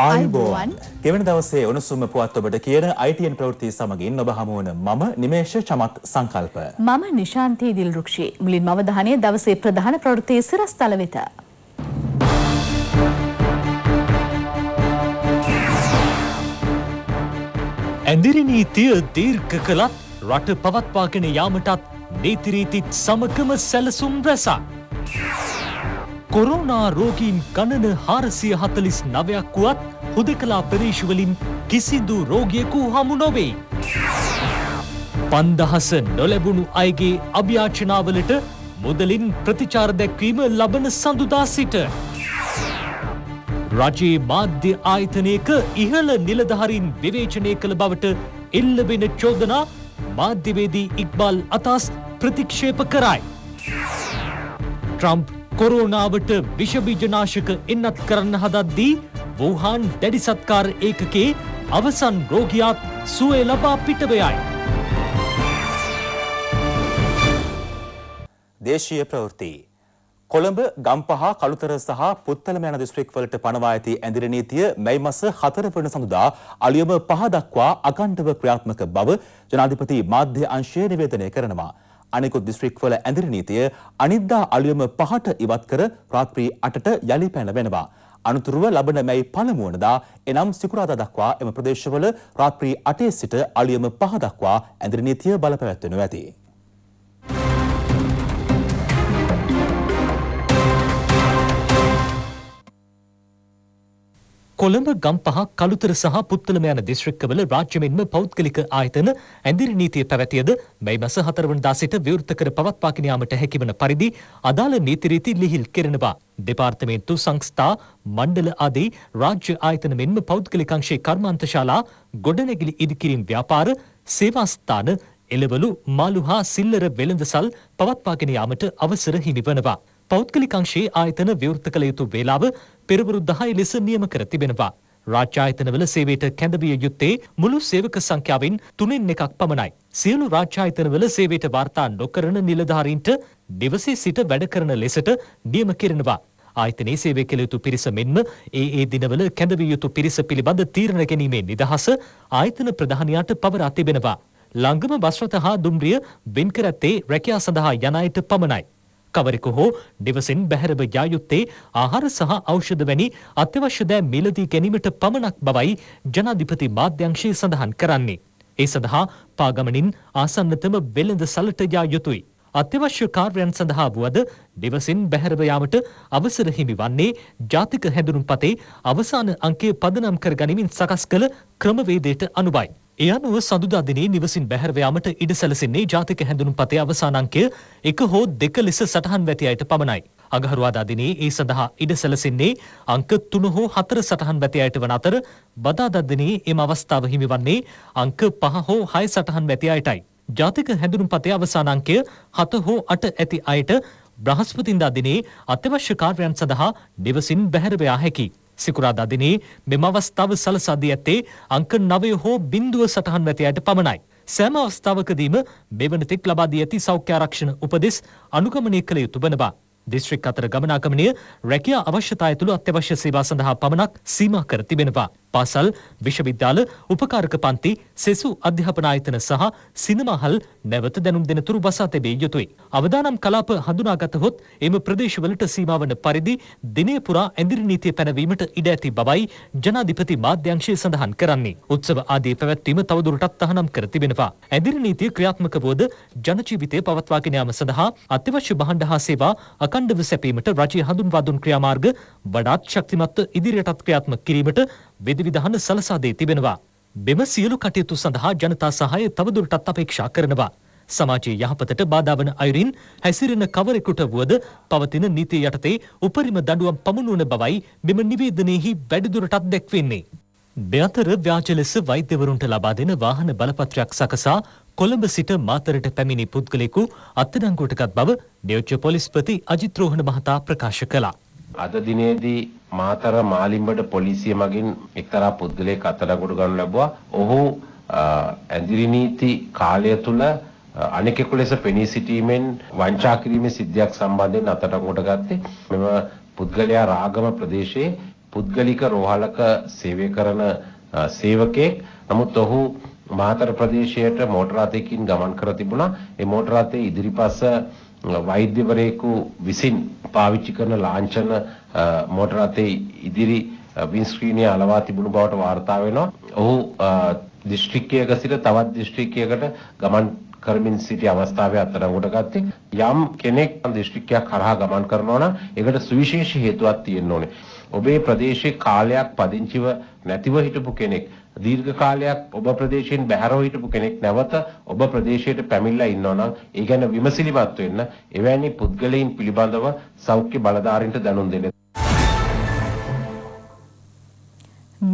ආයුබෝවන් ගෙවන දවසේ උණුසුම පුවත් ඔබට කියන ITN ප්‍රවෘත්ති සමගින් ඔබ හමු වන මම නිමේෂ චමත් සංකල්ප මම නිශාන්ති දිල්රුක්ෂි මුලින්ම අවධානය දවසේ ප්‍රධාන ප්‍රවෘත්ති සිරස්තල වෙත ඇඳිරි නීතිය දීර්ඝ කළත් රට පවත්වාගෙන යාමටත් නීති රීතිත් සමගම සැලසුම් රැසක් කොරෝනා රෝගීන් ගණන හාරසිය හතලිස් නවයක් වුවත් හුදකලා ප්‍රදේශවලින් කිසිදු රෝගියකු හමු නොවේ. පන්දහස නොලැබුණු අයගේ අභ්‍යාචනාවලට මුදලින් ප්‍රතිචාර දැක්වීම ලබන සඳුදා සිට. රජයේ මාධ්‍ය ආයතනයක ඉහළ නිලධහරින් විවේචනය කළ බවට එල්ලබෙන චෝදනා මාධ්‍යවේදී ඉක්බාල් අතස් ප්‍රතික්ෂේප කරයි. ට්‍රම්ප් කොරෝනාවට විෂබීජනාශක එන්නත් කරන්න හදද්දී වූහාන් දැඩි සත්කාර ඒකකේ අවසන් රෝගියාත් සුවේ ලබා පිටවයයි. දේශීය ප්‍රවෘත්ති කොළඹ ගම්පහ කළුතර සහ පුත්තලම යන දිස්ත්‍රික්වලට පනවා ඇති ඇඳිරි නීතිය මැයි මස 4 වන සඳුදා අලුයම 5 දක්වා අකණ්ඩව ක්‍රියාත්මක බව ජනාධිපති මාධ්‍ය අංශය නිවේදනය කරනවා. අනෙකුත් දිස්ත්‍රික්වල ඇඳිරි නීතිය අනිද්දා අලුයම පහට ඉවත් කර රාත්‍රී 8ට යලි පැන වෙනවා. අනුතුරුව ලබන මැයි පළමු වනදා එනම් සිකුරාදා දක්වා එම ප්‍රදේශවල රාත්‍රී 8 සිට අලුයම 5 දක්වා ඇඳිරි නීතිය බලපැවැත්වෙනු ඇති. කොළඹ ගම්පහ කළුතර සහ පුත්තලම යන දිස්ත්‍රික්කවල රාජ්‍ය මෙන්ම පෞද්ගලික ආයතන ඇඳිරි නීතිය පැවැතියද මේ මස හතරවනදා සිට විවෘත කර පවත්වාගෙන යාමට හැකිවන පරිදි අදාළ නීති රීති ලිහිල් කෙරෙනවා. දෙපාර්තමේන්තු සංස්ථා මණ්ඩල ආදී රාජ්‍ය ආයතන මෙන්ම පෞද්ගලික අංශයේ කර්මාන්තශාලා ගොඩනැගිලි ඉදිකිරීම් ව්‍යාපාර සේවා ස්ථාන එළවලු මාළු හා සිල්ලර වෙළඳසල් පවත්වාගෙන යාමට අවසර හිමිවනවා. පෞද්ගලික අංශයේ ආයතන විවෘත කළ යුතු වේලාව පෙරවරු දහය ලෙස නියම කර තිබෙනවා. රාජ්‍යායතනවල සේවයට කැඳවිය යුත්තේ මුළු සේවක සංඛ්‍යාවෙන් තුනෙන් එකක් පමණයි. සියලු රාජ්‍යායතනවල සේවයට වාර්තා නොකරන නිලධාරීන්ට දෙවසේ සිට වැඩ කරන ලෙසට නියම කරනවා. ආයතනයේ සේවය කළ යුතු පිරිස මෙන්ම ඒ ඒ දිනවල කැඳවිය යුතු පිරිස පිළිබඳ තීරණ ගැනීමේ නිදහස ආයතන ප්‍රධානියාට පවරා තිබෙනවා. ළංගම බස්රථ හා දුම්රිය වෙන්කර ඇත්තේ රැකියා සඳහා යන අයට පමණයි. කවරෙකු හෝ දෙවසින් බැහැරව යා යුත්තේ ආහාර සහ ඖෂධ වැනි අත්‍යවශ්‍ය දෑ මිලදී ගැනීමට පමණක් බවයි ජනාධිපති මාධ්‍යංශය සඳහන් කරන්නේ. ඒ සඳහා පාගමනින් ආසන්නතම වෙළඳ සලට යා යුතුයි. අත්‍යවශ්‍ය කාර්යයන් සඳහා වුවද දෙවසින් බැහැරව යාමට අවසර හිමි වන්නේ ජාතික හැඳුනුම්පතේ අවසාන අංකය පදනම් කර ගනිමින් සකස් කළ ක්‍රමවේදයට අනුවයි. ඒ අනුව සඳුදා දිනේ නිවසින් බැහැරව යාමට ඉඩ සැලසෙන්නේ ජාතික හැඳුනුම්පතේ අවසාන අංකය එක හෝ දෙක ලෙස සටහන් වැති අයට පමණයි. අඟහරුවාදා දිනේ ඒ සඳහා ඉඩ සැලසෙන්නේ අංක 3 හෝ 4 සටහන් වැති අයට වන අතර බදාදා දිනේ එම අවස්ථාව හිමිවන්නේ අංක 5 හෝ 6 සටහන් වැති අයටයි. ජාතික හැඳුනුම්පතේ අවසාන අංකය 7 හෝ 8 ඇති අයට බ්‍රහස්පතින්දා දිනේ අත්‍යවශ්‍ය කාර්යයන් සඳහා නිවසින් බැහැරව යා හැකියි. සිකුරාදා දිනේ මෙම අවස්ථාව සලසාදී ඇත්තේ අංක 9 හෝ බිඳුව සටහන් වෙත යට පමණයි. සෑම අවස්ථාවකදීම මෙවන තෙක් ලබා දී ඇති සෞඛ්‍ය ආරක්ෂණ උපදෙස් අනුගමනය කළ යුතු වන බව දිස්ත්‍රික් අතර ගමනාගමනය රැකියා අවශ්‍යතා ඇතුළු අත්‍යවශ්‍ය සේවා සඳහා පමණක් සීමා කර තිබෙනවා. පාසල් විශ්වවිද්‍යාල උපකාරක පන්ති සෙසු අධ්‍යාපනායතන සහ සිනමාහල් නැවත දැනුම් දෙන තුරු බසා තැබිය යුතුයි. අවදානම් කලාප හඳුනාගතහොත් එම ප්‍රදේශවලට සීමාවන පරිදි දිනය පුරා ඇඳිරි නීතිය පැනවීමට ඉඩ ඇති බවයි ජනාධිපති මාධ්‍යංශය සඳහන් කරන්නේ. උත්සව ආදී පැවැත්වීම තවදුරටත් තහනම් කර තිබෙනවා. ඇඳිරි නීතිය ක්‍රියාත්මක වුවද ජනජීවිතය පවත්වාගෙන යාම සඳහා අත්‍යවශ්‍ය බහණ්ඩ හා සේවා අකණ්ඩව සැපීමට රජය හඳුන්වා දුන් ක්‍රියාමාර්ග වඩාත් ශක්තිමත්ව ඉදිරියටත් ක්‍රියාත්මක කිරීමට විධිවිධාන සලසා දී තිබෙනවා. මෙම සියලු කටයුතු සඳහා ජනතා සහාය තවදුරටත් අපේක්ෂා කරනවා. සමාජයේ යහපතට බාධා වන අයුරින් හැසිරෙන කවරෙකුට වුවද පවතින නීති යටතේ උපරිම දඬුවම් පමුණුවන බවයි මෙම නිවේදනයෙහි වැඩිදුරටත් දැක්වෙන්නේ. දෙඅතර ව්‍යාජ ලෙස වෛද්‍යවරුන්ට ලබා දෙන වාහන බලපත්‍රයක් සකසා කොළඹ සිට මාතරට පැමිණි පුද්ගලෙකු අත්අඩංගුවටගත් බව නියෝජ්‍ය පොලිස්පති අජිත් රෝහණ මහතා ප්‍රකාශ කළා. අද දිනේදී මාතර මාලිම්බට පොලිසිය මගින් එක්තරා පුද්ගලයෙක් අත්අඩංගුවට ගන්න ලැබුවා. ඔහු ඇඳිරි නීති කාලය තුල අනෙකෙකු ලෙස පෙනී සිටීමෙන් වංචා කිරීමේ සිද්ධියක් සම්බන්ධයෙන් අත්අඩංගුවට ගත්තේ. මෙම පුද්ගලයා රාගම ප්‍රදේශයේ පුද්ගලික රෝහලක සේවය කරන සේවකයෙක්. නමුත් ඔහු මාතර ප්‍රදේශයට මෝටර රථයකින් ගමන් කර තිබුණා. ඒ මෝටර රථයේ ඉදිරිපස වෛද්‍යවරයෙකු විසින් පාවිච්චි කරන ලාංඡන මෝටර රථයේ ඉදිරි වින්ස්ක්‍රීනය අලවා තිබුණු බවට වාර්තා වෙනවා. ඔහු දිස්ත්‍රික්කයක සිට තවත් දිස්ත්‍රික්කයකට ගමන් කරමින් සිටි අවස්ථාවේ අත්අඩංගුවට ගත්තේ. යම් කෙනෙක් දිස්ත්‍රික්කයක් කරහා ගමන් කරනවා නම් ඒකට සුවිශේෂී හේතුවක් තියෙන්න ඕනේ. ඔබේ ප්‍රදේශයේ කාලයක් පදිංචිව නැතිව හිටපු කෙනෙක් දීර්ඝ කාලයක් ඔබ ප්‍රදේශයෙන් බැහැරව හිටපු කෙනෙක් නැවත ඔබ ප්‍රදේශයට පැමිණලා ඉන්නවා නම් ඒ ගැන විමසිලිමත් වෙන්න එවැනි පුද්ගලයන් පිළිබඳව සෞඛ්‍ය බලධාරීන්ට දැනුම් දෙන්න.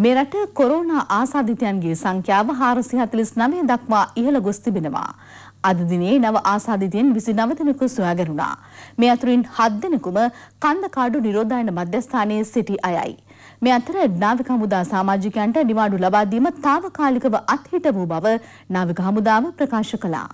මෙරට කොරෝනා ආසාධිතයන්ගේ සංඛ්‍යාව 449 දක්වා ඉහළ ගොස් තිබෙනවා. අද දිනේ නව ආසාධිතයන් 29 දෙනෙකු සොයාගැනුණා. මේ අතුරින් 7 දෙනෙකුම කන්දකාඩු නිරෝධායන මධ්‍යස්ථානයේ සිටි අයයි. මේ අතර නාවික හමුදා සමාජිකයන්ට නිවාඩු ලබා දීම తాවකාලිකව අත්හිට වූ බව නාවික හමුදාව ප්‍රකාශ කළා.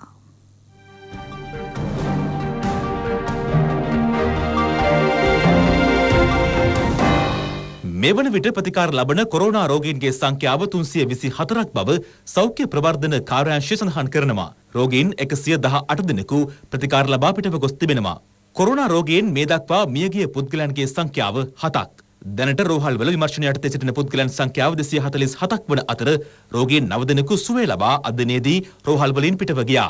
මෙවන විට ප්‍රතිකාර ලබන කොරෝනා රෝගීන්ගේ සංඛ්‍යාව 324ක් බව සෞඛ්‍ය ප්‍රවර්ධන කාර්යාංශය සඳහන් කරනවා. රෝගීන් 118 දෙනෙකු ප්‍රතිකාර ලබා පිටව ගොස් තිබෙනවා. කොරෝනා රෝගීන් මේ දක්වා මියගිය පුද්ගලයන්ගේ සංඛ්‍යාව 7ක්. දැනට රෝහල්වල විමර්ශන යටතේ සිටින පුද්ගලයන් සංඛ්‍යාව 247ක් වන අතර රෝගීන් 9 දෙනෙකු සුවය ලබා අද දිනේදී රෝහල්වලින් පිටව ගියා.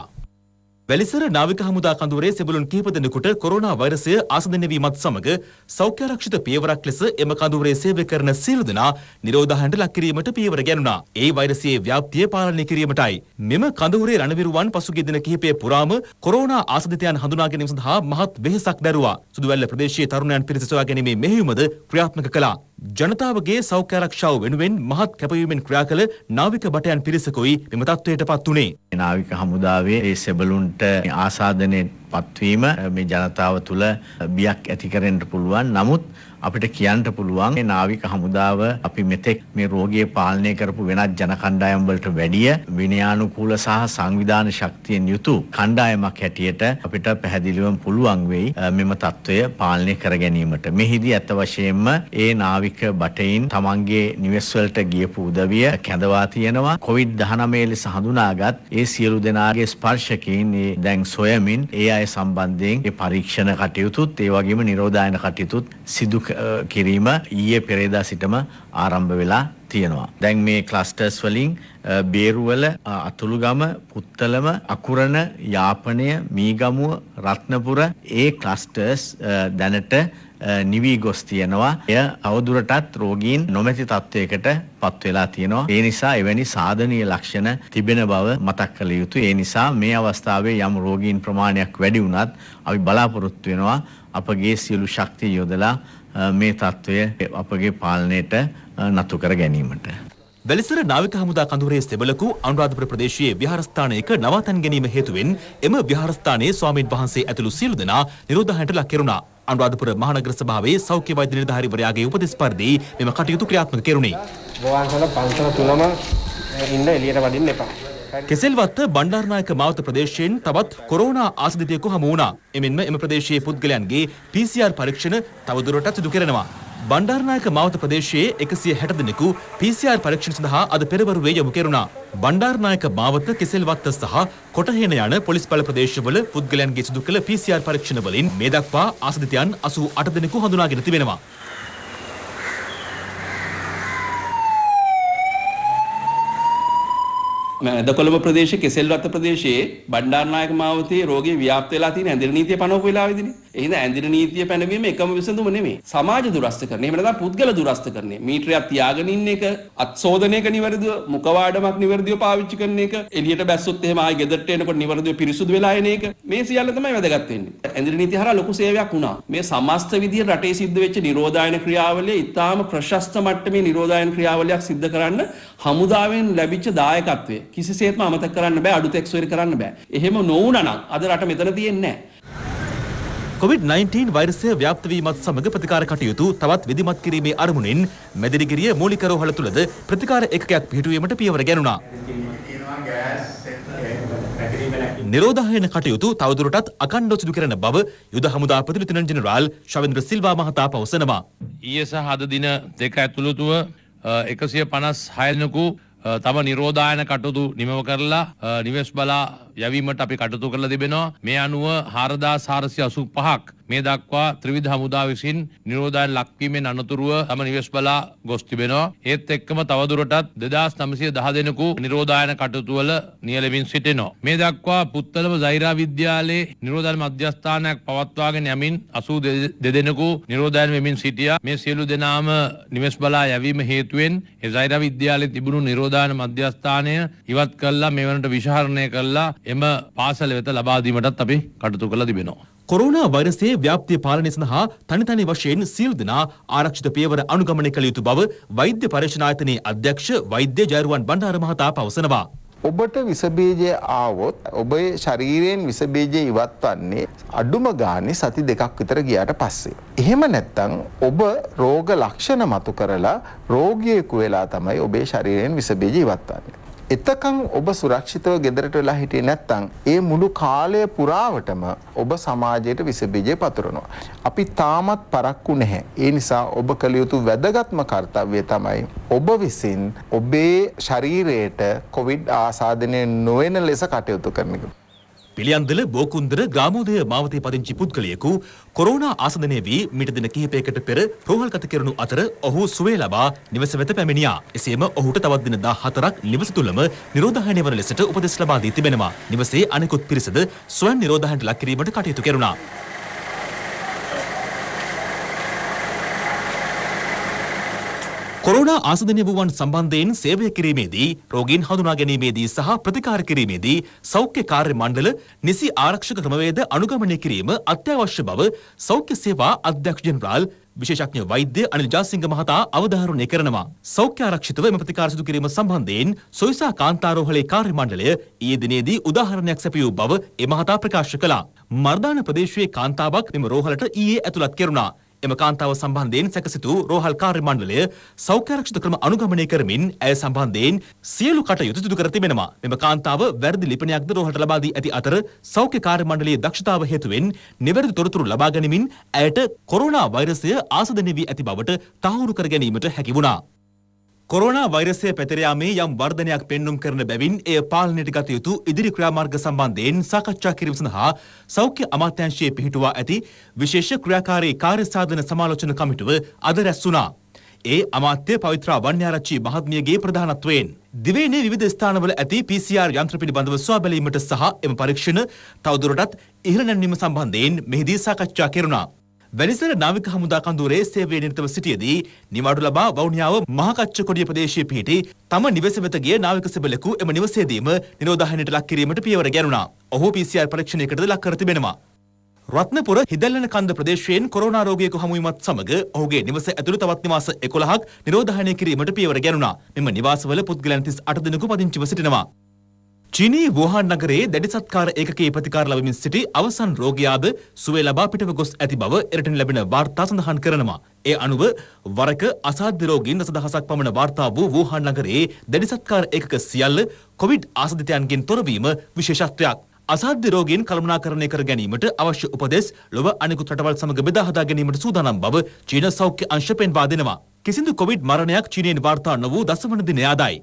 වැලිසර නාවික හමුදා කඳුරේ සෙබළුන් කිහිප දෙනෙකුට කොරෝනා වෛරසය ආසන්න වීමත් සමග සෞඛ්‍යාරක්ෂිත පියවරක් ලෙස එම කඳුරේ සේවය කරන සියලු දෙනා නිරෝධායනට ලක් කිරීමට පියවර ගැනුණා. ඒ වෛරසයේ ව්‍යාප්තිය පාලනය කිරීමටයි මෙම කඳුරේ රණවිරුවන් පසුගිය දින කිහිපය පුරාම කොරෝනා ආසදිතයන් හඳුනා ගැනීම සඳහා මහත් වෙහෙසක් දැරුවා. සුදුවැල්ල ප්‍රදේශයේ තරුණයන් පිරිස සොයා ගැනීමේ මෙහෙයුමද ක්‍රියාත්මක කළා. ජනතාවගේ සෞඛ්‍ය ආරක්ෂාව වෙනුවෙන් මහත් කැපවීමෙන් ක්‍රියා කළ නාවික බටයන් පිරිසකුයි මෙම තත්ත්වයට පත් වුණේ. නාවික හමුදාවේ ඒ සෙබළුන්ට ආසාදනයට පත්වීම මේ ජනතාව තුළ බියක් ඇති කරෙන්න පුළුවන්. නමුත් අපිට කියන්න පුළුවන් මේ නාවික හමුදාව අපි මෙතෙක් මේ රෝගය පාලනය කරපු වෙනත් ජන කණ්ඩායම් වලට වැඩිය විනයානුකූල සහ සංවිධාන ශක්තියෙන් යුතු කණ්ඩායමක් හැටියට අපිට පැහැදිලිවම පුළුවන් වෙයි මෙම తত্ত্বය පාලනය කර ගැනීමට. මෙහිදී අත වශයෙන්ම ඒ නාවික බටයින් තමන්ගේ නිවෙස් වලට ගියපු උදවිය කැඳවා තියෙනවා. COVID-19 ලෙස හඳුනාගත් ඒ සියලු දෙනාගේ ස්පර්ශකයෙන් දැන් සොයමින් ඒ අය සම්බන්ධයෙන් ඒ පරීක්ෂණ කටයුතුත් ඒ වගේම නිරෝධායන කටයුතුත් සිදු කිරීම ඊයේ පෙරේදා සිටම ආරම්භ වෙලා තියෙනවා. දැන් මේ ක්ලස්ටර්ස් වලින් බේරුවල අතුළුගම පුත්තලම අකුරණ යාපනය මීගමුව රත්නපුර ඒ ක්ලස්ටර්ස් දැනට නිවී ගොස් තියෙනවා. එය අවදුරටත් රෝගීන් නොමැති තත්ත්වයකට පත් වෙලා තියෙනවා. ඒ නිසා එවැනි සාධනීය ලක්ෂණ තිබෙන බව මතක් කළ යුතුයි. ඒ නිසා මේ අවස්ථාවේ යම් රෝගීන් ප්‍රමාණයක් වැඩි වුණත් අපි බලාපොරොත්තු වෙනවා අපගේ සියලු ශක්තිය යොදලා මේ තත්ත්වය අපගේ පාලනයට නතු කර ගැනීමට. වැලිසර නාවික හමුදා කඳුරේ සෙබලකු අනුරාධපුර ප්‍රදේශයේ විහාරස්ථානයක නවාතැන් ගැනීම හේතුවෙන් එම විහාරස්ථානයේ ස්වාමීන් වහන්සේ ඇතුළු සියලු දෙනා නිරෝධායනට ලක් කෙරුණා. අනුරාධපුර මහනගර සභාවේ සෞඛ්‍ය වෛද්‍ය නිලධාරීවරයාගේ උපදෙස් පරිදි මෙම කටයුතු ක්‍රියාත්මක කෙරුණේ. බෝවන්සල පන්සල තුනම ඉන්න එළියට වඩින්න එපා. කෙසෙල්වත්ත බණ්ඩාරනායක මාවත ප්‍රදේශයෙන් තවත් කොරෝනා ආසදිතයෙකු හමු වුණා. එමෙන්ම එම ප්‍රදේශයේ පුද්ගලයන්ගේ PCR පරීක්ෂණ තවදුරටත් සිදු කරනවා. බණ්ඩාරනායක මාවත ප්‍රදේශයේ එකසිය හැට දෙනෙකු PCR පරීක්ෂණ සඳහා අද පෙරවරුවේ යොමු කෙරුණා. බණ්ඩාරනායක මාවත කෙසෙල්වත්ත සහ කොටහේන යන පොලිස් බල ප්‍රදේශවල පුද්ගලයන්ගේ සිදු කළ PCR පරීක්ෂණ වලින් මේ දක්වා ආසදිතයන් 88 දෙනෙකු හඳුනාගෙන තිබෙනවා. මැද කොළඹ ප්‍රදේශයේ කෙසෙල්වත්ත ප්‍රදේශයේ බණ්ඩාරනායක මාවතේ රෝගී ව්‍යාප්ත වෙලා තියෙන ඇඳිරි නීතිය පනවපු වෙලාවේදීනේ එහෙනම් ඇඳින නීතිය පැනවීම එකම විසඳුම නෙමෙයි. සමාජ දුරස්ත කරන. එහෙම නැත්නම් පුද්ගල දුරස්ත කරන්නේ. මීටරයක් තියාගෙන ඉන්න එක, අත්ශෝධනයක නිවැරදිව, මුඛවාඩමක් නිවැරදිව පාවිච්චි කරන එක, එළියට බැස්සොත් එහෙම ආයෙ ගෙදරට එනකොට නිවැරදිව පිරිසුදු වෙලා එන එක. මේ සියල්ල තමයි වැදගත් වෙන්නේ. ඇඳින නීතිය හරහා ලොකු සේවයක් වුණා. මේ සමස්ත විදියට රටේ සිද්ධ වෙච්ච නිරෝධායන ක්‍රියාවලිය ඉතාම ප්‍රශස්ත මට්ටමේ නිරෝධායන ක්‍රියාවලියක් සිද්ධ කරන්න හමුදාවෙන් ලැබිච්ච දායකත්වය කිසිසේත්ම අමතක කරන්න බෑ, අඩුතෙක් සොයර කරන්න බෑ. එහෙම නොවුණා නම් අද රට මෙතන තියෙන්නේ නෑ. COVID-19 වෛරසය ව්‍යාප්තවීමත් සමඟ ප්‍රතිකාර කටයුතු තවත් විධිමත් කිරීමේ අරමුණින් මැදිරිගිරිය මූලික රෝහල තුළද ප්‍රතිකාර එකකයක් පිහිටුවීමට පියවර ගැනුණා. නිරෝධායන කටයුතු තවදුරටත් අකණ්ඩව සිදු කරන බව යුද හමුදා ප්‍රතිනිධි ලේකම් ජෙනරාල් ශවේන්ද්‍ර සිල්වා මහතා පවසනවා. ඊයේ සහ අද දින දෙක ඇතුළතව 156 දෙනෙකු තම නිරෝධායන කටයුතු නිමව කරලා නිවෙස් බලා යැවීමට අපි කටතු කරලා තිබෙනවා. මේ අනුව 4485ක් මේ දක්වා ත්‍රිවිධ හමුදා විසින් නිරෝධායන ලක්වීමෙන් අනතුරුව තම නිවෙස් බලා ගොස් තිබෙනවා. ඒත් එක්කම තවදුරටත් 2910 දෙනෙකු නිරෝධායන කටයුතු වල නියැලෙමින් සිටිනවා. මේ දක්වා පුත්තලම සෛරා විද්‍යාලයේ නිරෝධායන මධ්‍යස්ථානයක් පවත්වාගෙන යමින් 82 දෙනෙකු නිරෝධායන වෙමින් සිටියා. මේ සියලු දෙනාම නිවෙස් බලා යැවීම හේතුවෙන් ඒ සෛරා විද්‍යාලයේ තිබුණු නිරෝධායන මධ්‍යස්ථානය ඉවත් කළා, මේ වනට විශාරණය කළා. එම පාසල වෙත ලබාදීමටත් අපි කටතු කළ තිබෙනවා. කොරුණා වෛරසේ ව්‍යාප්තිය පාලනය සඳහා තනිතනි වශයෙන් සියලු දෙනා ආරක්ෂිත පියවර අනුගමනය කළ යුතු බව වෛද්‍ය පර්යේෂණ ආයතනයේ අධ්‍යක්ෂ වෛද්‍ය ජයරුවන් බණ්ඩාර මහතා පවසනවා. ඔබට විසබීජය ආවොත් ඔබේ ශරීරයෙන් විසබීජය ඉවත්වන්නේ අඩුම ගානේ සති දෙකක් විතර ගියාට පස්සේ. එහෙම නැත්තං ඔබ රෝග ලක්ෂණ මතු කරලා රෝගියෙකු වෙලා තමයි ඔබේ ශරීරයෙන් විසබීජ ඉවත්වන්නේ. එතකන් ඔබ සුරක්ෂිතව ගෙදරට වෙලා හිටියේ නැත්නම් ඒ මුළු කාලය පුරාවටම ඔබ සමාජයට විසබීජය පතුරනවා. අපි තාමත් පරක්කු නැහැ. ඒ නිසා ඔබ කළ යුතු වැදගත්ම කාර්යය තමයි ඔබ විසින් ඔබේ ශරීරයට කොවිඩ් ආසාදනය නොවන ලෙස කටයුතු කරන එක. පිළියන්දල බෝකුන්දර ග්‍රාමෝදය මාවතේ පදිංචි පුද්ගලයෙකු කොරෝනා ආසදනය වී මිට දින කිහිපයකට පෙර රෝහල්ගත කරනු අතර ඔහු සුවේ ලබා නිවස වෙත පැමිණියා. එසේම ඔහුට තවත් දින 14ක් නිවස තුලම නිරෝධායනය වන ලෙසට උපදෙස් ලබා දී තිබෙනවා. නිවසේ අනෙකුත් පිරිසද ස්වයං නිරෝධායනට ලක් කිරීමට කටයුතු කෙරුණා. කොරුණා ආසදනය වුවන් සම්බන්ධයෙන් සේවය කිරීමේදී රෝගීන් හඳුනා ගැනීමේදී සහ ප්‍රතිකාර කිරීමේදී සෞඛ්‍ය කාර්ය මණ්ඩල නිසි ආරක්ෂක ක්‍රමවේද අනුගමනය කිරීම අත්‍යවශ්‍ය බව සෞඛ්‍ය සේවා අධ්‍යක්ෂ ජෙනරාල් විශේෂඥ වෛද්‍ය අනිල් ජාසිංහ මහතා අවධාරණය කරනවා. සෞඛ්‍ය ආරක්ෂිතව එම ප්‍රතිකාර සිදු කිරීම සම්බන්ධයෙන් සොයිසා කාන්තාරෝහලේ කාර්ය මණ්ඩලය ඊයේ දිනේදී උදාහරණයක් සැපයූ බව ඒ මහතා ප්‍රකාශ කළා. මර්දාන ප්‍රදේශයේ කාන්තාවක් මෙම රෝහලට ඊයේ ඇතුළත් කෙරුණා. එම කාන්තාව සම්බන්ධයෙන් සැකසිතු රෝහල් කාර්ය මණ්ඩලය සෞඛ්‍යාරක්ෂිත ක්‍රම අනුගමනය කරමින් ඇය සම්බන්ධයෙන් සියලු කටයුතු සිදු කර තිබෙනවා. මෙම කාන්තාව වැරදි ලිපණයක්ද රෝහලට ලබා දී ඇති අතර සෞඛ්‍ය කාර්ය මණ්ඩලයේ දක්ෂතාව හේතුවෙන් නිවැරදි තොරතුරු ලබා ගැනීමෙන් ඇයට කොරෝනා වෛරසය ආසදනය වී ඇති බවට තහවුරු කර ගැනීමට හැකි වුණා. කොරෝනා වෛරසය පැතරයාමේ යම් වර්ධනයක් පෙන්නුම් කරන බැවින් එය පාලනයට ගත යුතු ඉදිරි ක්‍රියාමාර්ග සම්බන්ධයෙන් සාකච්ඡා කිරීම සඳහා සෞඛ්‍ය අමාත්‍යංශයේ පිහිටුවා ඇති විශේෂ ක්‍රියාකාරී කාර්යසාධන සමාලෝචන කමිටුව අද රැස් වුණා. ඒ අමාත්‍ය පවිත්‍රා වන්‍යාරච්චි මහත්මියගේ ප්‍රධානත්වයෙන්. දිවේනේ විධ ස්ථානවල ඇති PCR යන්ත්‍ර පිළිබඳව ස්වාබැලීමට සහ එම පරීක්ෂණ තවදුරටත් ඉහළ නැන්වීම සම්බන්ධයෙන් මෙහිදී සාකච්ඡා කෙරුණා. වැලිසර නාවික හමුදා කඳුරේ සේවයේ නිරතව සිටියදී නිවාඩු ලබා වවුනියාව මහකච්ච කොඩිය ප්‍රදේශයේ පිහිටි තම නිවෙස වෙත ගිය නාවික සෙබළකු එම නිවසේදීම නිරෝධායනයට ලක් කිරීමට පියවර ගැනුණා. ඔහු PCR පරීක්ෂණයකටද ලක් කර තිබෙනවා. රත්නපුර හිදල්ලන කන්ද ප්‍රදේශයෙන් කොරෝනා රෝගියෙකු හමුවීමත් සමග ඔහුගේ නිවස ඇතුළු තවත් නිවාස 11ක් නිරෝධායනය කිරීමට පියවර ගැනුණා. මෙම නිවාසවල පුද්ගලයන් 38 දෙනෙකු පදිංචිව සිටිනවා. චිනී වුහාන් නගරයේ දැඩි සත්කාර ඒකකයේ ප්‍රතිකාර ලැබමින් සිටි අවසන් රෝගියාද සුවේ ලබා පිටව ගොස් ඇති බව එරටින් ලැබෙන වාර්තා සඳහන් කරනවා. ඒ අනුව වරක අසාධ්‍ය රෝගීන් දසදහසක් පමණ වාර්තා වූ වුහාන් නගරයේ දැඩි සත්කාර ඒකක සියල්ල කොවිඩ් ආසාදිතයන්ගෙන් තොරවීම විශේෂත්වයක්. අසාධ්‍ය රෝගීන් කළමනාකරණය කර ගැනීමට අවශ්‍ය උපදෙස් ලොව අනෙකුත් රටවල් සමග බෙදා හදා ගැනීමට සූදානම් බව චීන සෞඛ්‍ය අංශ පෙන්වා දෙනවා. කිසිදු කොවිඩ් මරණයක් චීනයෙන් වාර්තා නොවූ දසවන දින ආදායි.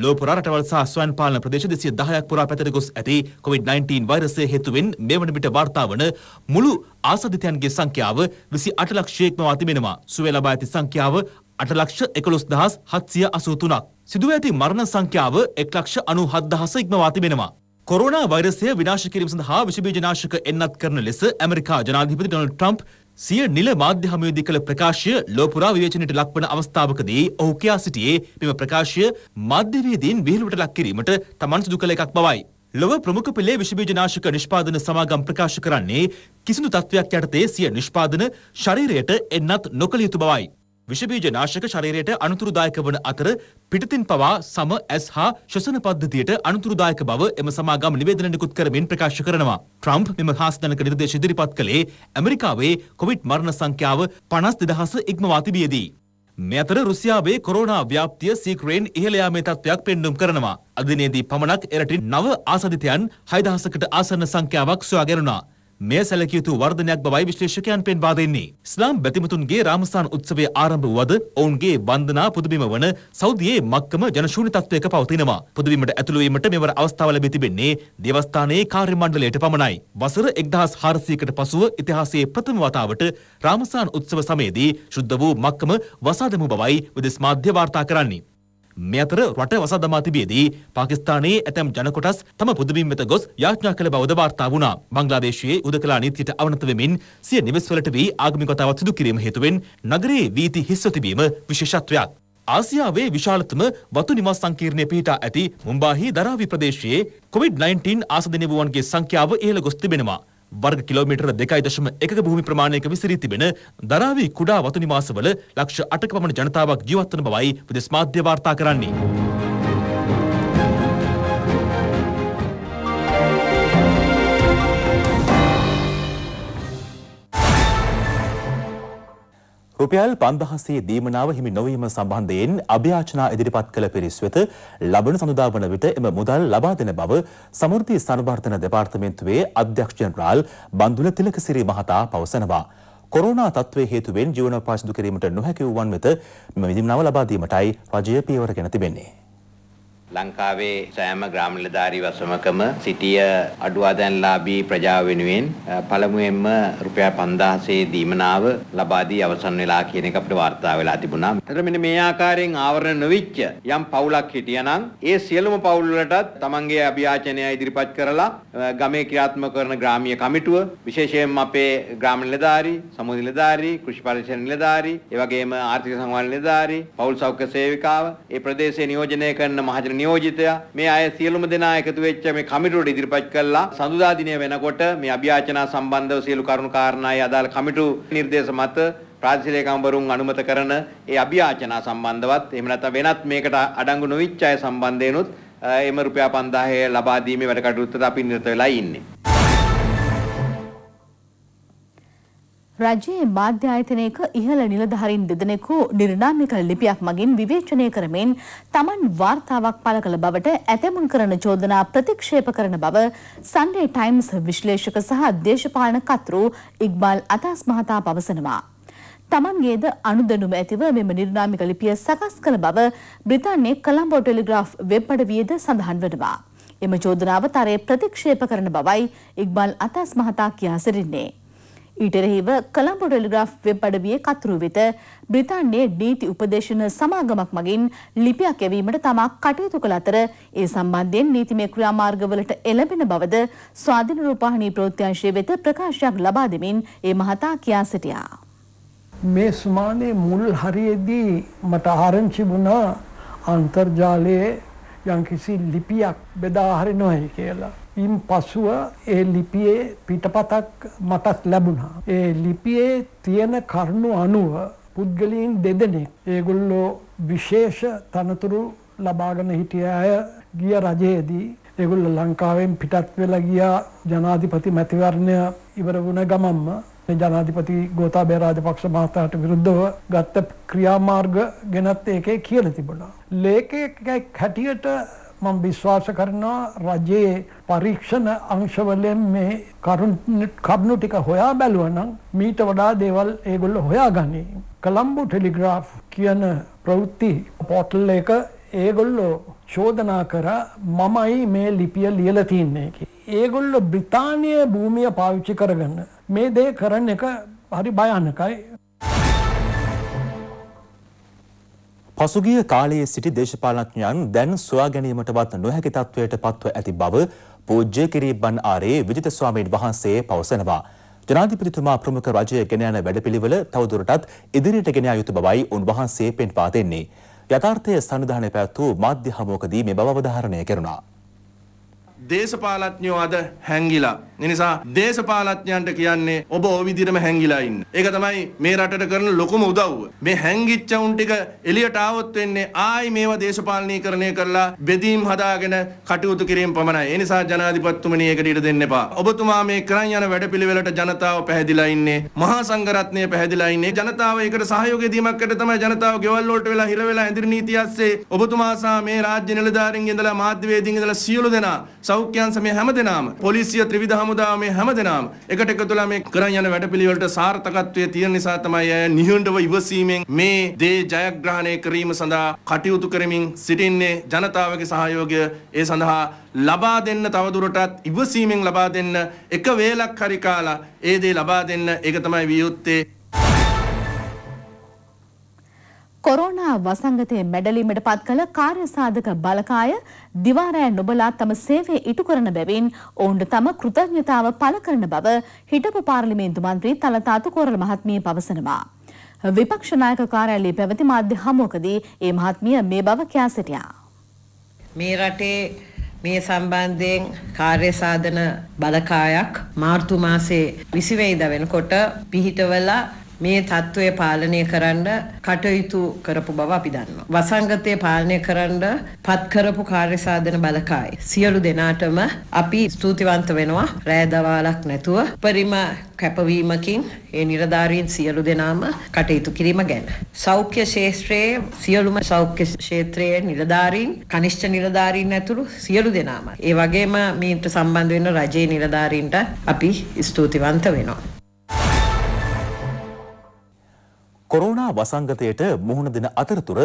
ලෝපොර රටවල් සහ ස්වයන් පාලන ප්‍රදේශ 210ක් පුරා පැතිර ගොස් ඇති COVID-19 වෛරසය හේතුවෙන් මේ වන විට වාර්තා වන මුළු ආසදිතයන්ගේ සංඛ්‍යාව 28 ලක්ෂයක්ම අතිමෙනවා. සුවය ලබා ඇති සංඛ්‍යාව 8 ලක්ෂ 11783ක්. සිදුව ඇති මරණ සංඛ්‍යාව 1 ලක්ෂ 97000 ඉක්මවා තිබෙනවා. කොරෝනා වෛරසය විනාශ කිරීම සඳහා විෂබීජ නාශක එන්නත් කරන ලෙස ඇමරිකා ජනාධිපති ඩොනල්ඩ් ට්‍රම්ප් සිය නිල මාධ්‍ය හමුවේදී කළ ප්‍රකාශය ලෝපුරා විවේචනයට ලක්වන අවස්ථාවකදී ඔහු කියා සිටියේ මෙම ප්‍රකාශය මධ්‍යවේදීන් විහිළුවට ලක් කිරීමට තමන් සිදු කළ එකක් බවයි. ලොව ප්‍රමුඛ පෙළේ විෂබීජනාශක නිෂ්පාදන සමාගම් ප්‍රකාශ කරන්නේ කිසිදු තත්ත්වයක් යටතේ සිය නිෂ්පාදන ශරීරයට එන්නත් නොකළ යුතු බවයි. විෂබීජ නාශක ශරීරයට අනුතුරුදායක වන අතර පිටතින් පවා සම ඇස් හා ශ්වසන පද්ධතියට අනුතුරුදායක බව එම සමාගම් නිවේදන නිකුත් කරමින් ප්‍රකාශ කරනවා. ට්‍රම්ප් මෙම හාස්දනක නිර්දේශ ඉදිරිපත් කළේ ඇමරිකාවේ කොවිඩ් මරණ සංඛ්‍යාව පනස් දෙදහස ඉක්මවා තිබියදී. මේ අතර රුසියාවේ කොරෝනා ව්‍යාප්තිය සීක්‍රයෙන් ඉහළ යාමේ තත්ත්වයක් පෙන්නුම් කරනවා. අදිනේදී පමණක් එරටින් නව ආසදිතයන් 6000කට ආසන්න සංඛ්‍යාවක් සොයා ගැනුණා. මෙය සැලකිය යුතු වර්ධනයක් බවයි විශ්ලේෂකයන් පෙන්වා දෙන්නේ. ඉස්ලාම් බැතිමතුන්ගේ රාමස්ථාන උත්සවය ආරම්භ වුවද ඔවුන්ගේ වන්දනා පුදුබිම වන සෞදියේ මක්කම ජනශූන්‍ය තත්ත්වයක පවතිනවා. පුදුබිමට ඇතුළු වීමට මෙවර අවස්ථාව ලැබී තිබෙන්නේ දේවස්ථානයේ කාර්ය මණ්ඩලයට පමණයි. වසර 1400කට පසුව ඉතිහාසයේ ප්‍රථම වතාවට රාමස්ථාන උත්සව සමයේදී ශුද්ධ වූ මක්කම වසාදමු බවයි විදෙස් මාධ්‍ය වාර්තා කරන්නේ. මේ අතර රට වසා දමා තිබියදී පාකිස්තානයේ ඇතැම් ජනකොටස් තම පුදබිම් වෙත ගොස් යාඥා කළ බවද වාර්තා වුණා. බංග්ලාදේශයේ උදකලා නීතියට අවනත වෙමින් සිය නිවෙස්වලට වී ආගමික කතාවත් සිදු කිරීම හේතුවෙන් නගරයේ වීථි හිස්ව තිබීම විශේෂත්වයක්. ආසියාවේ විශාලතම වතු නිවාස සංකීර්ණය පිහිටා ඇති මුම්බාහි දරාවි ප්‍රදේශයේ කොවිඩ්-19 ආසදෙන වුවන්ගේ සංඛ්‍යාව ඉහළ ගොස් තිබෙනවා. වර්ග කිලෝමීටර 2.1ක භූමි ප්‍රමාණයක විසිරී තිබෙන දරාවි කුඩා වතු නිවාසවල ලක්ෂ 8ක පමණ ජනතාවක් ජීවත් වන බවයි විදේශ මාධ්‍ය වාර්තා කරන්නේ. රුපියල් 5000 දීමනාව හිමි නොවීම සම්බන්ධයෙන් අභියාචනා ඉදිරිපත් කළ පිරිස් වෙත ලබන සඳුදා වන විට එම මුදල් ලබා දෙන බව සමෘද්ධි සංවර්ධන දෙපාර්තමේන්තුවේ අධ්‍යක්ෂ ජනරාල් බන්දුල තිලකසිරි මහතා පවසනවා. කොරෝනා තත්ත්වයේ හේතුවෙන් ජීවනෝපාය සිදු කිරීමට නොහැකි වූවන් වෙත මෙම විධිමනාව ලබා දීමටයි රජය පියවර ගෙන තිබෙන්නේ. ලංකාවේ සෑම ග්‍රාම නිලධාරී වසමකම සිටිය අඩුවාදැන්ලාභී ප්‍රජාව වෙනුවෙන් පළමුවෙන්ම රුපියල් 5000ේ දීමනාව ලබා දී අවසන් වෙලා කියන එක අපිට වාර්තා වෙලා තිබුණා. එතන මෙන්න මේ ආකාරයෙන් ආවරණ නොවිච්ච යම් පවුලක් හිටියනම් ඒ සියලුම පවුල් වලටත් තමන්ගේ අභියාචනය ඉදිරිපත් කරලා ගමේ ක්‍රියාත්මක කරන ග්‍රාමීය කමිටුව විශේෂයෙන්ම අපේ ග්‍රාම නිලධාරී, සමුද නිලධාරී, කෘෂි පරිසර නිලධාරී, ඒ වගේම ආර්ථික සංවර්ධන නිලධාරී, පවුල් සෞඛ්‍ය සේවිකාව, ඒ ප්‍රදේශයේ නියෝජනය කරන මහජන නියෝජිතයා මේ අය සියලුම දෙනා එකතු වෙච්ච මේ කමිටුවට ඉදිරිපත් කළා. සඳුදා දිනය වෙනකොට මේ අභියාචනා සම්බන්ධව සියලු කරුණු කාරණායි අදාළ කමිටු නිර්දේශ මත ප්‍රාදේශීයකම්වරුන් අනුමත කරන ඒ අභියාචනා සම්බන්ධවත් එහෙම නැත්නම් වෙනත් මේකට අඩංගු නොවිච්ච අය සම්බන්ධයෙන්ුත් එම රුපියල් 5000 ලබා දීමේ වැඩ කටයුත්තට අපි නිරත වෙලා ඉන්නේ. රජයේ මාධ්‍ය ආයතනයක ඉහළ නිලධාරීන් දෙදෙනෙකු නිර්නාමය කළ ලිපියක් මගින් විවේචනය කරමින් තමන් වාර්තාවක් පළ කළ බවට ඇතැමුන් කරන චෝදනා ප්‍රතික්ෂේප කරන බව සන්ඩේ ටයිම්ස් විශ්ලේෂක සහ දේශපාලන කතුරු ඉක්බාල් අතස් මහතා පවසනවා. තමන්ගේද අනුදනුම ඇතිව මෙම නිර්නාමික ලිපිය සකස් කළ බව බ්‍රිතාන්‍යයේ කළම්බෝ ටෙලිග්‍රාෆ් වෙබ් අඩවියද සඳහන් වනවා. එම චෝදනාව තරයේ ප්‍රතික්ෂේප කරන බවයි ඉක්බාල් අතස් මහතා කියා සිටින්නේ. ඊට එරෙහිව කොළඹ ටෙලිග්‍රාෆ් වෙබ් අඩවියේ කතුරු වෙත බ්‍රිතාන්‍යයේ නීති උපදේශන සමාගමක් මගින් ලිපියක් එවීමට තමා කටයුතු කළ අතර ඒ සම්බන්ධයෙන් නීතිමය ක්‍රියාමාර්ගවලට එළඹෙන බවද ස්වාධීන රූපවාහිනී ප්‍රවෘත්ති වෙත ප්‍රකාශයක් ලබා දෙමින් ඒ මහතා කියා සිටියා. මේ සුමානේ මුල් හරියේදී මට ආරංචි වුණා අන්තර්ජාලයේ යම්කිසි ලිපියක් බෙදා හරිනොයි කියලා. ඉන් පසුව ඒ ලිපියේ පිටපතක් මටත් ලැබුණා. ඒ ලිපියේ තියෙන කරුණු අනුව පුද්ගලයන් දෙදෙනෙක් ඒගොල්ලෝ විශේෂ තනතුරු ලබාගෙන හිටිය අය ගිය රජයේදී ඒගොල්ල ලංකාවෙන් පිටත් වෙලා ගියා ජනාධිපති මැතිවරණය ඉවර වුණ ගමම්ම ජනාධිපති ගෝතාබය රාජපක්ෂ මහතාට විරුද්ධව ගත්ත ක්‍රියාමාර්ග ගෙනත් ඒකේ කියල තිබුණා. ලේකයකැයි හැටියට මං විශ්වාස කරනවා රජයේ පරීක්ෂණ අංශවලෙන් මේ කරුණු ටික හොයා බැලුවනම් මීට වඩා දේවල් ඒගොල්ල හොයා ගනී. කළම්බු ටෙලිග්‍රාෆ් කියන ප්‍රවෘත්ති පොටල් එක ඒගොල්ලෝ චෝදනා කර මමයි මේ ලිපිය ලියල තින්නේ. ඒගොල්ලො බ්‍රිතානය භූමිය පාවිච්චි කරගන්න මේ දේ කරන එක හරි භයානකයි. පසුගිය කාලයේ සිටි දේශපාලනඥයන් දැන් සොයා ගැනීමටවත් නොහැකි තත්වයට පත්ව ඇති බව පූජ්‍ය කිරීබන් ආරේ විජිත ස්වාමීන් වහන්සේ පවසනවා. ජනාධිපතිතුමා ප්‍රමුඛ රජය ගෙන යන වැඩපිළිවෙල තවදුරටත් ඉදිරියට ගෙන යුතු බවයි උන්වහන්සේ පෙන්වා දෙන්නේ. යථාර්ථය සනිධානය පැවැත්වූ මාධ්‍ය හමුවකදී මේ බව අවධාරණය කෙරුණා. දේශපාලඥයෝ අද හැංගිලා එනිසා දේශපාලඥයන්ට කියන්නේ ඔබ ඔය විදිහටම හැංගිලා ඉන්න. ඒක තමයි මේ රටට කරන ලොකුම උදව්ව. මේ හැංගිච්ච උන් ටික එළියට ආවොත් වෙන්නේ ආයි මේවා දේශපාලනීකරණය කරලා බෙදීම් හදාගෙන කටයුතු කිරීම පමණයි. ඒ නිසා ජනාධිපතිතුමනි ඒකට ඉඩ දෙන්න එපා. ඔබතුමා මේ කරන් යන වැඩපිළිවෙලට ජනතාව පැහැදිලා ඉන්නේ. මහා සංඝරත්නය පැහැදිලා ඉන්නේ. ජනතාව ඒකට සහයෝගය දීමක් කට තමයි ජනතාව ගෙවල් වලට වෙලා හිර වෙලා ඇඳිරි නීතිය ඇස්සේ ඔබතුමා සහ මේ රාජ්‍ය නිලධාරීන්ගේ ඉඳලා මාධ්‍යවේදීන් ඉඳලා සියලු දෙනා සෞඛ්‍යංශ මේ හැම දෙනාම පොලිසිය ත්‍රිවිධ හමුදාව මේ හැමදෙනාම එකට එකතුලා මේ කරන් යන වැඩපිළිවෙලට සාර්ථකත්වය තියෙන නිසා තමයි අය නිහඬව ඉවසීමෙන් මේ දේ ජයග්‍රහණය කිරීම සඳහා කටයුතු කරමින් සිටින්නේ ජනතාවගේ සහයෝගය ඒ සඳහා ලබා දෙන්න තවදුරටත් ඉවසීමෙන් ලබා දෙන්න එක වේලක් හරි කාලා ඒ දේ ලබා දෙන්න ඒක තමයි වියුත්තේ කොරෝනා වසංගතය මැඩලීමට පත් කළ කාර්යසාධක බලකාය දිවාරෑ නොබලා තම සේවය ඉටු කරන බැවින් ඔවුන්ට තම කෘතඥතාව පළ කරන බව හිටපු පාර්ලිමේන්තු මන්ත්‍රී තලතාතු කොරළ මහත්මිය පවසනවා. විපක්ෂ නායක කාර්යාලයේ පැවති මාධ්‍ය හමුවකදී ඒ මහත්මිය මේ බව කියා සිටියා. මේ රටේ මේ සම්බන්ධයෙන් කාර්ය සාධන බලකායක් මාර්තු මාසේ 20 වෙනිදා වෙනකොට පිහිටවලා මේ தত্ত্বය පාලනය කරන්න කටයුතු කරපු බව අපි දන්නවා. වසංගතය පාලනය කරන්න පත් කරපු කාර්යසාධන බලකායි. සියලු දෙනාටම අපි ස්තුතිවන්ත වෙනවා. රෑ දවාලක් නැතුව පරිම කැපවීමකින් ඒ නිලධාරීන් සියලු දෙනාම කටයුතු කිරීම ගැන. සෞඛ්‍ය ශේත්‍රයේ සියලුම සෞඛ්‍ය ශේත්‍රයේ නිලධාරීන්, කනිෂ්ඨ නිලධාරීන් ඇතුළු සියලු දෙනාම. ඒ වගේම මේට සම්බන්ධ වෙන රජයේ නිලධාරීන්ට අපි ස්තුතිවන්ත වෙනවා. කොරෝනා වසංගතයට මුහුණ දෙන අතරතුර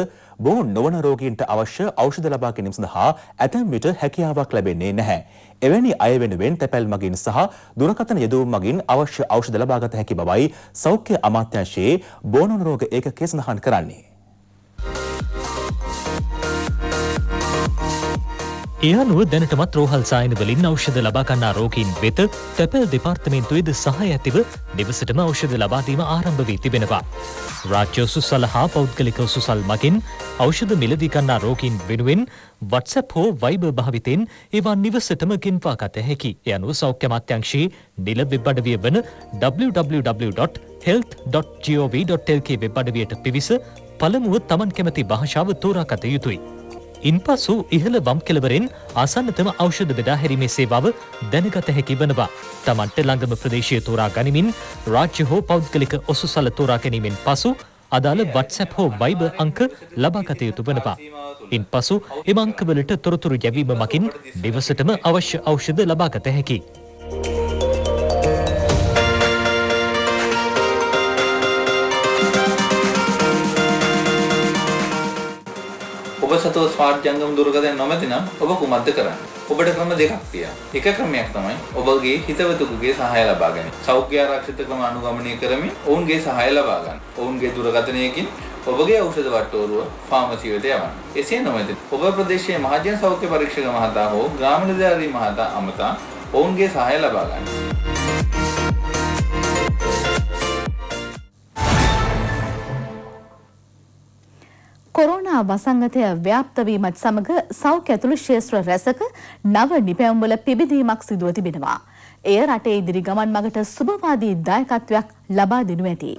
බොහෝ නොවන රෝගීන්ට අවශ්‍ය ඖෂධ ලබා ගැනීම සඳහා ඇතැම් විට හැකියාවක් ලැබෙන්නේ නැහැ. එවැනි අය වෙනුවෙන් තැපැල් මගින් සහ දුරකථන යෙදවීම් මගින් අවශ්‍ය ඖෂධ ලබාගත හැකි බවයි සෞඛ්‍ය අමාත්‍යාංශයේ බොහෝ රෝග ඒකකයේ සඳහන් කරන්නේ. ඒ අනුව දැනටමත් රෝහල් සායනවලින් ෞෂධ ලබාගන්නා රෝකීන් වෙත තැපැල් දෙපාර්තමේන්තුවේද සහය ඇතිව නිවසටම ෞෂධ ලබාදීම ආරම්භ වී තිබෙනවා. රාජ්‍ය සුසල් හා පෞද්ගලික සුසල් මගින් ෞෂධ මිලදිගන්නා රෝකීන් වෙනුවෙන් වත්සැප් හෝ වයිබ භාවිතයෙන් ඒවා නිවසටම ගෙන්වා ගත හැකි යනු සෞඛ්‍ය මත්‍යංශයේ නිල වෙබ් අඩවිය වන www.health.gov.lk වෙබ් අඩවියට පිවිස පළමුුව තමන් කැමති භාෂාව තෝරාගත යුතුයි. ඉන් පසු ඉහළ වම් කෙලවරෙන් අසන්නතම අෞෂධ බෙදා හැරීමේ සේවාව දැනගත හැකි වනවා. තමන්ට ළඟම ප්‍රදේශය තෝරා ගනිමින් රාජ්‍ය හෝ පෞද්ගලික ඔසුසල තෝරා ගැනීමෙන් පසු අදාළ වත්සැප් හෝ වයිබ අංක ලබාගතයුතු වනවා. ඉන් පසු එම අංකවලට තොරතුරු ගැවීම මකින් දෙවසටම අවශ්‍ය අෞෂධ ලබාගත හැකි. සතව ස්වාර්ජංගම දුර්ගතය නොමැතිනම් ඔබ කුමක්ද කරන්න. ඔබට ක්‍රම දෙකක් තියා. එක ක්‍රමයක් තමයි ඔබගේ හිතවතුකුගේ සහය ලබාගෙන සෞඛ්‍ය ආරක්ෂිතකම අනුගමනය කරමින් ඔවුන්ගේ සහය ලබාගන්න. ඔවුන්ගේ දුරගතනයකින් ඔබගේ ඖෂධ වට්ටෝරුව ෆාමසි වෙත යවන්න. එසේ නොමැති ඔබ ප්‍රදේශයේ මහජන සෞඛ්‍ය පරීක්ෂක මහතා හෝ ග්‍රාම නිලධාරී මහතා අමතා ඔවුන්ගේ සහය ලබා ගන්න. හා වසංගතය ව්‍යාප්ත වීමත් සමග සෞඛ්‍ය ඇතුළු ක්ෂේත්‍ර රැසක නව නිපැයුම්වල පිබිදීමක් සිදුව තිබෙනවා. එය රටේ ඉදිරි ගමන් මගට සුබවාදී දායකත්වයක් ලබා දෙනු ඇති.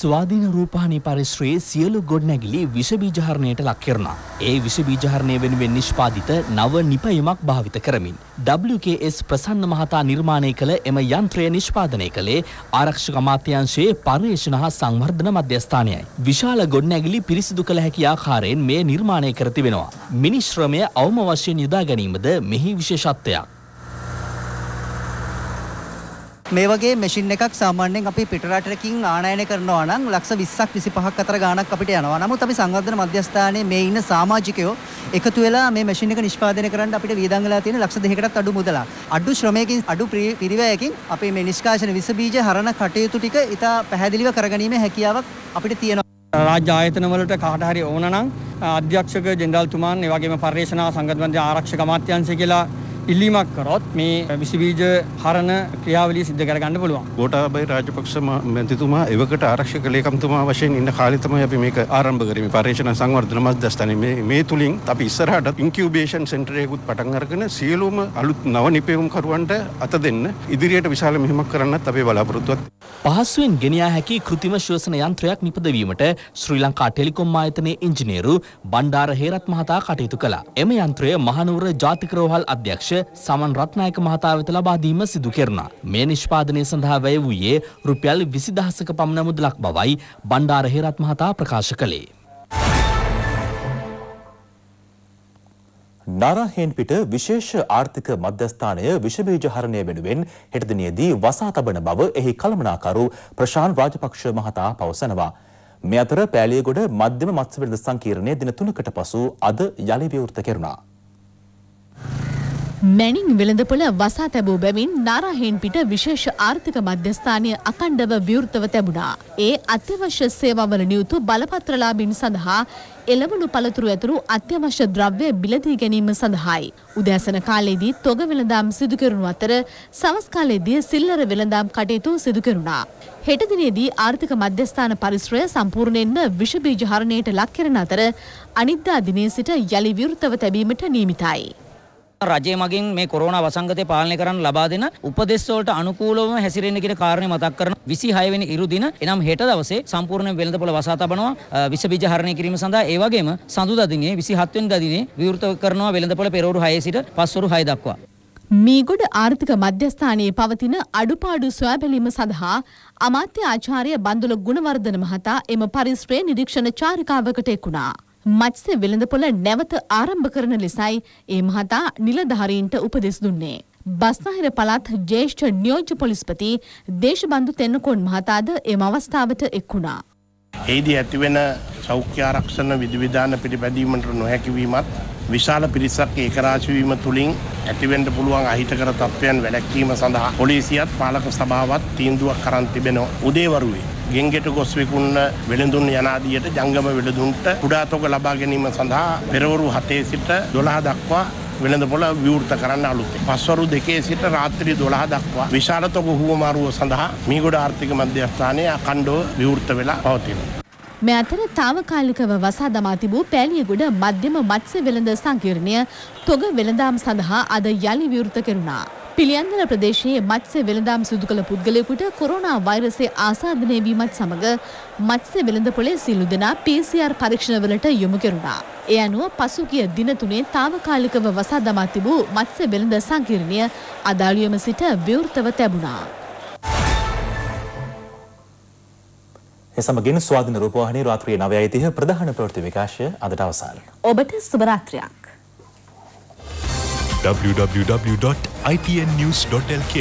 ස්වාධීන රූපහානි පරිශ්‍රයේ සියලු ගොඩනැගිලි විෂබීජහරණයට ලක් කරනවා. ඒ විෂබීජහරණය වෙනුවෙන් නිෂ්පාදිත නව නිපයමක් භාවිත කරමින් WKS ප්‍රසන්න මහතා නිර්මාණය කළ එම යන්ත්‍රය නිෂ්පාදනය කළේ ආරක්ෂක අමාත්‍යාංශයේ පර්යේෂණ හා සංවර්ධන මධ්‍යස්ථානයයි. විශාල ගොඩනැගිලි පිරිසිදු කළ හැකි ආකාරයෙන් මේ නිර්මාණය කර තිබෙනවා. මිනිස් ශ්‍රමය අවම වශයෙන් යොදා ගැනීමද මෙහි විශේෂත්වයක්. මේ වගේ මැෂින් එකක් සාමාන්‍යයෙන් අපි පිටරටකින් ආනයනය කරනවා නම් ලක්ෂ 20ක් 25ක් අතර ගාණක් අපිට යනවා. නමුත් අපි සංවර්ධන මධ්‍යස්ථානයේ මේ ඉන්න සමාජිකයෝ එකතු වෙලා මේ මැෂින් එක නිෂ්පාදනය කරන්න අපිට වියදම් වෙලා තියෙන ලක්ෂ 2කටත් අඩු මුදලක්. අඩු ශ්‍රමයකින් අඩු පිරිවැයකින් අපේ මේ නිෂ්කාශන විස බීජ හරණ කටයුතු ටික ඉතා පැහැදිලිව කරගැනීමේ හැකියාවක් අපිට තියෙනවා. රාජ්‍ය ආයතනවලට කාට හරි ඕන නම් අධ්‍යක්ෂක ජෙනරාල්තුමාන් ඒ වගේම පර්යේෂණ සංගත මණ්ඩල ආරක්ෂක අමාත්‍යාංශය කියලා ඉල්ලීමක් කරොත් මේ විසබීජ හරණ ක්‍රියාවලිය සිද්ධ කරගන්න පුළුවන්. ගෝඨාභය රාජපක්ෂ මැතිතුමා එවකට ආරක්ෂක ලේකම්තුමා වශයෙන් ඉන්න කාලේ තමයි අපි මේක ආරම්භ කරේ. මේ පර්යේෂණ සංවර්ධන මධ්‍යස්ථානයේ මේ මේ තුලින් අපි ඉස්සරහට ඉන්කියුබේෂන් සෙන්ටර් එකකුත් පටන් අරගෙන සියලුම අලුත් නව නිපැයුම්කරුවන්ට අත දෙන්න ඉදිරියට විශාල මෙහෙමක් කරන්නත් අපේ බලාපොරොත්තුවක්. පහසුවෙන් ගෙනියා හැකි කෘතිම ශ්වසන යන්ත්‍රයක් නිපදවීමට ශ්‍රී ලංකා ටෙලිකොම් ආයතනයේ ඉංජිනේරු බණ්ඩාර හේරත් මහතා කටයුතු කළා. එම යන්ත්‍රය මහනුවර ජාතික රෝහල් අධ්‍යක්ෂ අධ්‍යක්ෂ සමන් රත්නායක මහතා වෙත ලබා දීම සිදු කෙරුණා. මේ නිෂ්පාදනය සඳහා වැය වූයේ රුපියල් 20000ක පමණ මුදලක් බවයි බණ්ඩාර හේරත් මහතා ප්‍රකාශ කළේ. නාරාහෙන් පිට විශේෂ ආර්ථික මධ්‍යස්ථානය විෂබීජ හරණය වෙනුවෙන් හෙටදිනයේදී වසා තබන බව එහි කළමනාකරු ප්‍රශාන් රාජපක්ෂ මහතා පවසනවා. මේ අතර පෑලියගොඩ මධ්‍යම මත්ස්‍ය වෙළඳ සංකීර්ණයේ දින 3කට පසු අද යලි විවෘත කෙරුණා. මැනිින් වෙළඳපොළ වසා තැබූ බැවින් නාරහෙන් පිට විශේෂ ආර්ථික මධ්‍යස්ථානය අකණ්ඩව විවෘතව තැබුණා. ඒ අත්‍යවශ්‍ය සේවවල නියුතු බලපත්‍රලාබින් සඳහා එළවලු පළතුරු ඇතුරු අත්‍යවශ්‍ය ද්‍රව්‍ය බිලදී ගැනීම සඳහායි. උදෑසන කාලයේදී තොග වෙළඳාම් සිදු කරනු අතර සවස් කාලයේදී සිල්ලර වෙළඳාම් කටයුතු සිදු කරුණා. හෙට දිනේදී ආර්ථික මධ්‍යස්ථාන පරිශ්‍රය සම්පූර්ණයෙන්ම විෂ බීජ හරණයට ලක් කරන අතර අනිද්දා දිනේ සිට යලි විවෘතව තැබීමට නියමිතයි. රජය මගින් මේ කොරෝනා වසංගතය පාලනය කරන්න ලබා දෙන උපදෙස් වලට අනුකූලවම හැසිරෙන්න කියන කාරණේ මතක් කරන 26 වෙනි ඉරු දින එනම් හෙට දවසේ සම්පූර්ණ වෙළඳපොළ වසා තබනවා විස බීජ හරණය කිරීම සඳහා ඒ වගේම සඳුදා දිනේ 27 වෙනිදා දිනේ විවෘත කරනවා වෙළඳපොළ පෙරවරු 6 සිට පස්වරු 6 දක්වා මීගොඩ ආර්ථික මධ්‍යස්ථානයේ පවතින අඩුපාඩු සොයාබැලීම සඳහා අමාත්‍ය ආචාර්ය බන්දුල ගුණවර්ධන මහතා එම පරිශ්‍රයේ නිරීක්ෂණ චාරිකාවකට එක්ුණා. මත්ස්‍ය වෙළඳපොළ නැවත ආරම්භ කරන ලෙසයි ඒ මහතා නිලධාරීන්ට උපදෙස් දුන්නේ. බස්නාහිර පළත් ජේෂ්ඨ නියෝජ්‍ය පොලිස්පති දේශබන්දු තෙන්නකෝන් මහතාද එම අවස්ථාවට එක් වුණා. එහිදී ඇතිවෙන සෞඛ්‍ය ආරක්ෂණ විධිවිධාන පිළිපැදීමට නොහැකිවීමත් විශාල පිරිසක් ඒකරාශවීම තුළින් ඇතිවෙන්ඩ පුළුවන් අහිතකර තත්ත්වයන් වැලැක්වීම සඳහා පොලිසියත් පාලක සභාවත් තීන්දුවක් කරන් තිබෙනවා උදේවරුවේ. ගෙන්ගෙට ගොස් විකුන්න වෙළඳුන් යනාදියට ජංගම වෙළඳුන්ට පුඩාතොක ලබා ගැනීම සඳහා පෙරවරු හතේ සිට දොළහ දක්වා වෙළඳ පොළ විවෘත කරන්න අලුත්. පස්වරු දෙකේ සිට රාත්‍රී දොළහ දක්වා විශාලතොක හුවමාරුව සඳහා මීගොඩ ආර්ථික මධ්‍යස්ථානය අකණ්ඩෝ විවෘත වෙලා පවතිනවා. මේ අතර తాවකාලිකව වසා දමා තිබූ පෑලියගොඩ මධ්‍යම මත්ස්‍ය වෙළඳ සංකීර්ණය තොග වෙළඳාම් සඳහා අද යළි විවෘත කෙරුණා. පිළියන්දල ප්‍රදේශයේ මත්ස්‍ය වෙළඳාම් සිදු කළ පුද්ගලයෙකුට කොරෝනා වෛරසය ආසාදනය වීමත් සමග මත්ස්‍ය වෙළඳ පොලේ සියලු දෙනා PCR පරීක්ෂණවලට යොමු කෙරුණා. ඒ අනුව පසුගිය දින තුනේ తాවකාලිකව වසා දමා තිබූ මත්ස්‍ය වෙළඳ සංකීර්ණය අදාළුවම සිට විවෘතව තැබුණා. ඒ සමගින් ස්වාධීන රූපවාහිනී රාත්‍රියේ 9:30 ප්‍රධාන ප්‍රවෘත්ති විකාශය අදට අවසන්. ඔබට සුබ රාත්‍රියක්. www.itnnews.lk